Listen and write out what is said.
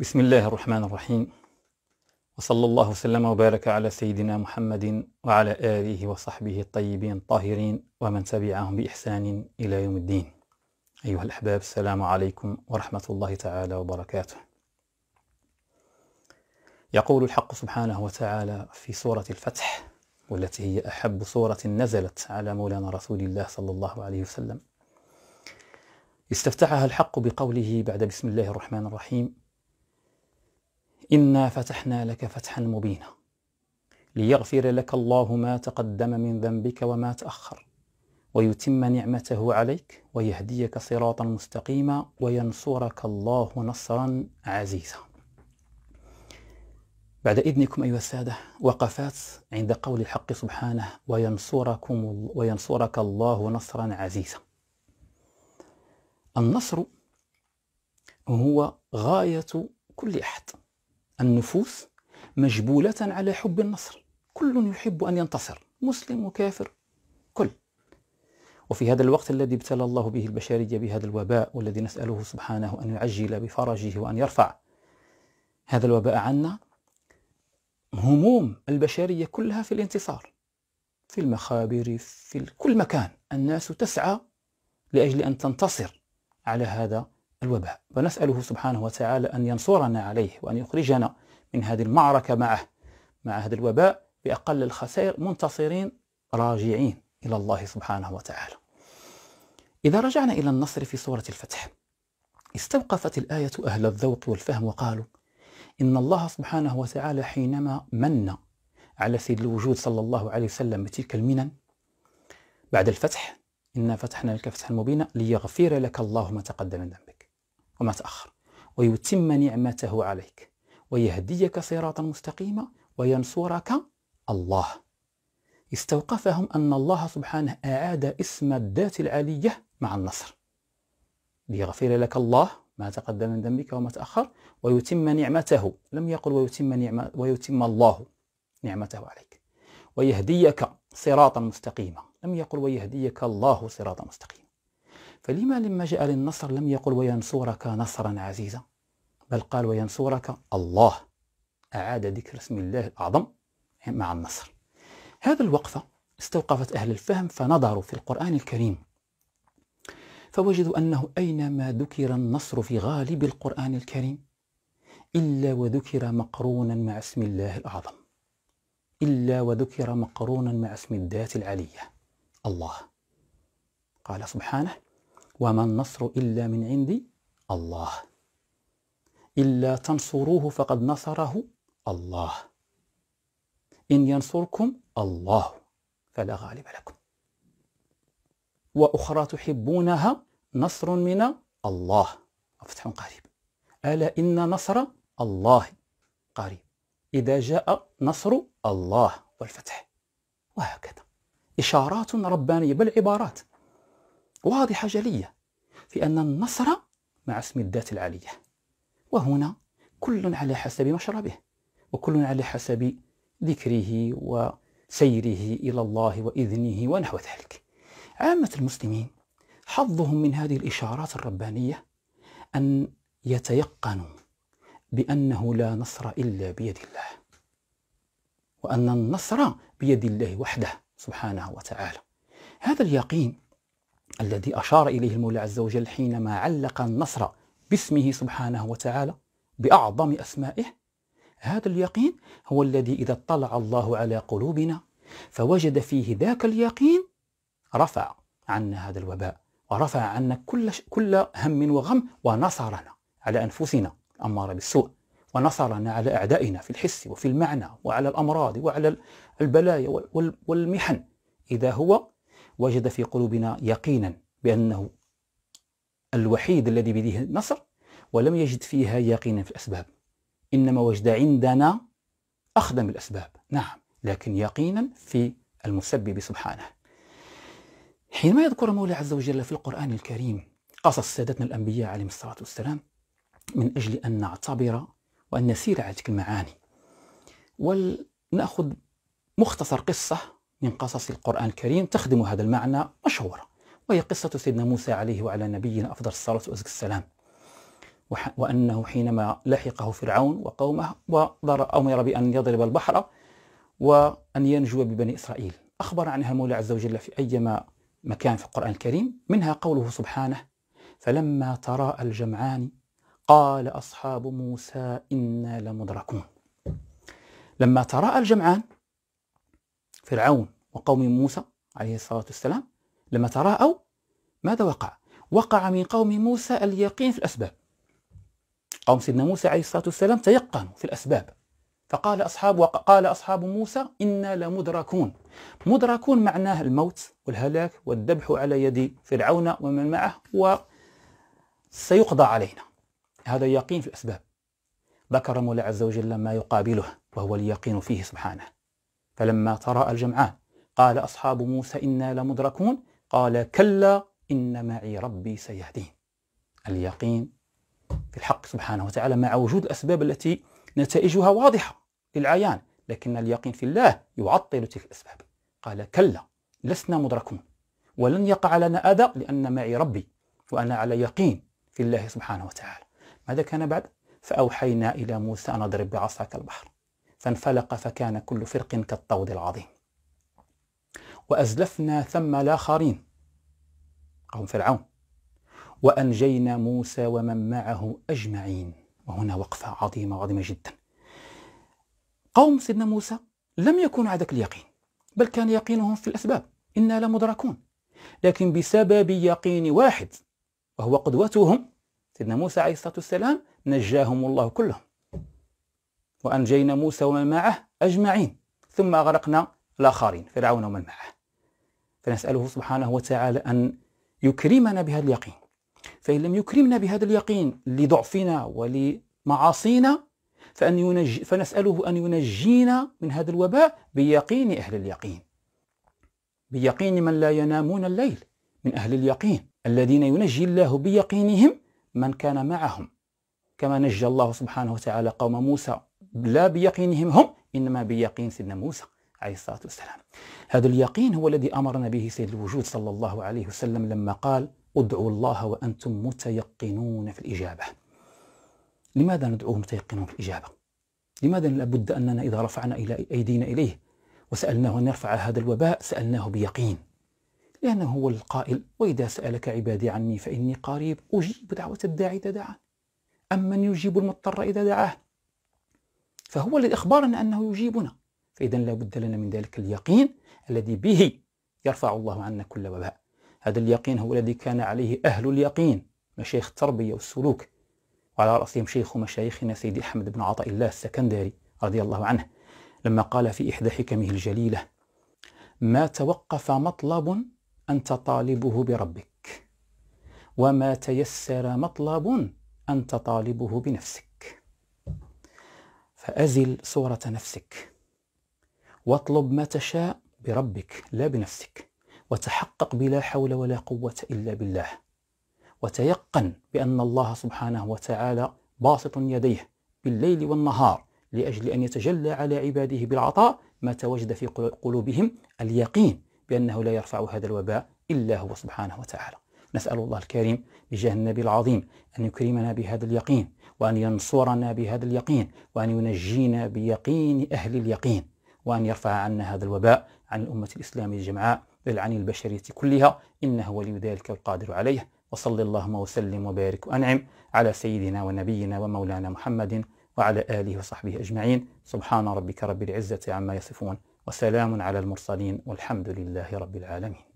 بسم الله الرحمن الرحيم وصلى الله وسلم وبارك على سيدنا محمد وعلى آله وصحبه الطيبين الطاهرين ومن تبعهم بإحسان إلى يوم الدين أيها الأحباب السلام عليكم ورحمة الله تعالى وبركاته يقول الحق سبحانه وتعالى في سورة الفتح والتي هي أحب سورة نزلت على مولانا رسول الله صلى الله عليه وسلم استفتحها الحق بقوله بعد بسم الله الرحمن الرحيم انا فتحنا لك فتحا مبينا ليغفر لك الله ما تقدم من ذنبك وما تاخر ويتم نعمته عليك ويهديك صراطا مستقيما وينصرك الله نصرا عزيزا بعد إذنكم أيها السادة وقفات عند قول الحق سبحانه وينصركم وينصرك الله نصرا عزيزا النصر هو غاية كل أحد النفوس مجبولة على حب النصر كل يحب أن ينتصر مسلم وكافر كل وفي هذا الوقت الذي ابتلى الله به البشرية بهذا الوباء والذي نسأله سبحانه أن يعجل بفرجه وأن يرفع هذا الوباء عنا هموم البشرية كلها في الانتصار في المخابر في كل مكان الناس تسعى لأجل أن تنتصر على هذا الوباء فنسأله سبحانه وتعالى أن ينصرنا عليه وأن يخرجنا من هذه المعركة معه مع هذا الوباء بأقل الخسائر منتصرين راجعين إلى الله سبحانه وتعالى إذا رجعنا إلى النصر في سورة الفتح استوقفت الآية أهل الذوق والفهم وقالوا إن الله سبحانه وتعالى حينما من على سيد الوجود صلى الله عليه وسلم بتلك المنن بعد الفتح إنا فتحنا لك فتحا مبينا ليغفر لك الله ما تقدم من ذنبك وما تأخر ويتم نعمته عليك ويهديك صراطا مستقيما وينصرك الله استوقفهم أن الله سبحانه أعاد اسم الذات العلية مع النصر ليغفر لك الله ما تقدم من ذنبك وما تأخر ويتم نعمته لم يقل ويتم, نعمة ويتم الله نعمته عليك ويهديك صراطا مستقيما لم يقل ويهديك الله صراطا مستقيما فلما لما جاء للنصر لم يقل وينصرك نصرا عزيزا بل قال وينصرك الله أعاد ذكر اسم الله الأعظم مع النصر هذا الوقفة استوقفت أهل الفهم فنظروا في القرآن الكريم فوجدوا أنه أينما ذكر النصر في غالب القرآن الكريم إلا وذكر مقرونا مع اسم الله الأعظم إلا وذكر مقرونا مع اسم الذات العلية الله قال سبحانه وما النصر إلا من عند الله إلا تنصروه فقد نصره الله إن ينصركم الله فلا غالب لكم وأخرى تحبونها نصر من الله فتح قريب ألا إن نصر الله قريب إذا جاء نصر الله والفتح وهكذا إشارات ربانية بل عبارات واضحة جلية في أن النصر مع اسم الذات العالية وهنا كل على حسب مشربه وكل على حسب ذكره وسيره إلى الله وإذنه ونحو ذلك عامة المسلمين حظهم من هذه الإشارات الربانية أن يتيقنوا بأنه لا نصر إلا بيد الله وأن النصر بيد الله وحده سبحانه وتعالى هذا اليقين الذي أشار إليه المولى عز وجل حينما علق النصر باسمه سبحانه وتعالى بأعظم أسمائه هذا اليقين هو الذي إذا اطلع الله على قلوبنا فوجد فيه ذاك اليقين رفع عنا هذا الوباء ورفع عنا كل ش... كل هم وغم ونصرنا على انفسنا أمارة بالسوء ونصرنا على اعدائنا في الحس وفي المعنى وعلى الامراض وعلى البلايا والمحن اذا هو وجد في قلوبنا يقينا بأنه الوحيد الذي بيده النصر ولم يجد فيها يقينا في الأسباب إنما وجد عندنا أخدم الأسباب نعم لكن يقينا في المسبب سبحانه حينما يذكر مولى عز وجل في القرآن الكريم قصص سادتنا الأنبياء عليهم الصلاة والسلام من أجل أن نعتبر وأن نسير على تلك المعاني ولنأخذ مختصر قصة من قصص القرآن الكريم تخدم هذا المعنى مشهورة وهي قصة سيدنا موسى عليه وعلى نبينا أفضل الصلاة والسلام وأنه حينما لحقه فرعون وقومه وأمر بأن يضرب البحر وأن ينجو ببني إسرائيل أخبر عنها المولى عز وجل في أيما مكان في القرآن الكريم منها قوله سبحانه فلما تراءى الجمعان قال أصحاب موسى إنا لمدركون لما تراءى الجمعان فرعون وقوم موسى عليه الصلاة والسلام لما تراءوا ماذا وقع؟ وقع من قوم موسى اليقين في الأسباب قوم سيدنا موسى عليه الصلاة والسلام تيقنوا في الأسباب فقال أصحاب وقال أصحاب موسى إنا لمدركون مدركون معناه الموت والهلاك والذبح على يد فرعون ومن معه وسيقضى علينا هذا يقين في الأسباب ذكر مولى عز وجل ما يقابله وهو اليقين فيه سبحانه فلما تراءى الجمعان قال أصحاب موسى إنا لمدركون قال كلا إن معي ربي سيهدين اليقين في الحق سبحانه وتعالى مع وجود الأسباب التي نتائجها واضحة للعيان لكن اليقين في الله يعطل تلك الأسباب قال كلا لسنا مدركون ولن يقع لنا أذى لأن معي ربي وأنا على يقين في الله سبحانه وتعالى ماذا كان بعد؟ فأوحينا إلى موسى أن اضرب بعصاك البحر فانفلق فكان كل فرق كالطود العظيم وأزلفنا ثم الآخرين قوم فرعون وأنجينا موسى ومن معه أجمعين وهنا وقفة عظيمة عظيمة جدا قوم سيدنا موسى لم يكونوا عدك اليقين بل كان يقينهم في الأسباب إنا لمدركون لكن بسبب يقين واحد وهو قدوتهم سيدنا موسى عليه الصلاة والسلام نجاهم الله كلهم وأنجينا موسى ومن معه أجمعين ثم أغرقنا الآخرين فرعون ومن معه فنسأله سبحانه وتعالى أن يكرمنا بهذا اليقين فإن لم يكرمنا بهذا اليقين لضعفنا ولمعاصينا فأن ينج... فنسأله أن ينجينا من هذا الوباء بيقين أهل اليقين بيقين من لا ينامون الليل من أهل اليقين الذين ينجي الله بيقينهم من كان معهم كما نجى الله سبحانه وتعالى قوم موسى لا بيقينهم هم إنما بيقين سيدنا موسى عليه الصلاة والسلام هذا اليقين هو الذي أمرنا به سيد الوجود صلى الله عليه وسلم لما قال ادعوا الله وأنتم متيقنون في الإجابة لماذا ندعوه متيقنون في الإجابة؟ لماذا لابد أننا إذا رفعنا إلى أيدينا إليه وسألناه أن يرفع هذا الوباء سألناه بيقين لأنه هو القائل وإذا سألك عبادي عني فإني قريب أجيب دعوة الداعي إذا دعان أمن يجيب المضطر إذا دعاه فهو الذي أخبرنا أنه يجيبنا فإذا لا بد لنا من ذلك اليقين الذي به يرفع الله عنا كل وباء هذا اليقين هو الذي كان عليه أهل اليقين مشايخ التربية والسلوك وعلى رأسهم شيخ مشايخنا سيدي أحمد بن عطاء الله السكندري رضي الله عنه لما قال في إحدى حكمه الجليلة ما توقف مطلب أنت طالبه بربك وما تيسر مطلب أنت طالبه بنفسك فأزل صورة نفسك واطلب ما تشاء بربك لا بنفسك وتحقق بلا حول ولا قوة إلا بالله وتيقن بأن الله سبحانه وتعالى باسط يديه بالليل والنهار لأجل أن يتجلى على عباده بالعطاء ما توجد في قلوبهم اليقين بأنه لا يرفع هذا الوباء إلا هو سبحانه وتعالى نسأل الله الكريم بجاه النبي العظيم أن يكرمنا بهذا اليقين وأن ينصرنا بهذا اليقين وأن ينجينا بيقين أهل اليقين وأن يرفع عنا هذا الوباء عن الأمة الإسلامية جمعاء بل عن البشرية كلها إنه ولي ذلك القادر عليه وصلى اللهم وسلم وبارك وأنعم على سيدنا ونبينا ومولانا محمد وعلى آله وصحبه أجمعين سبحان ربك رب العزة عما يصفون وسلام على المرسلين والحمد لله رب العالمين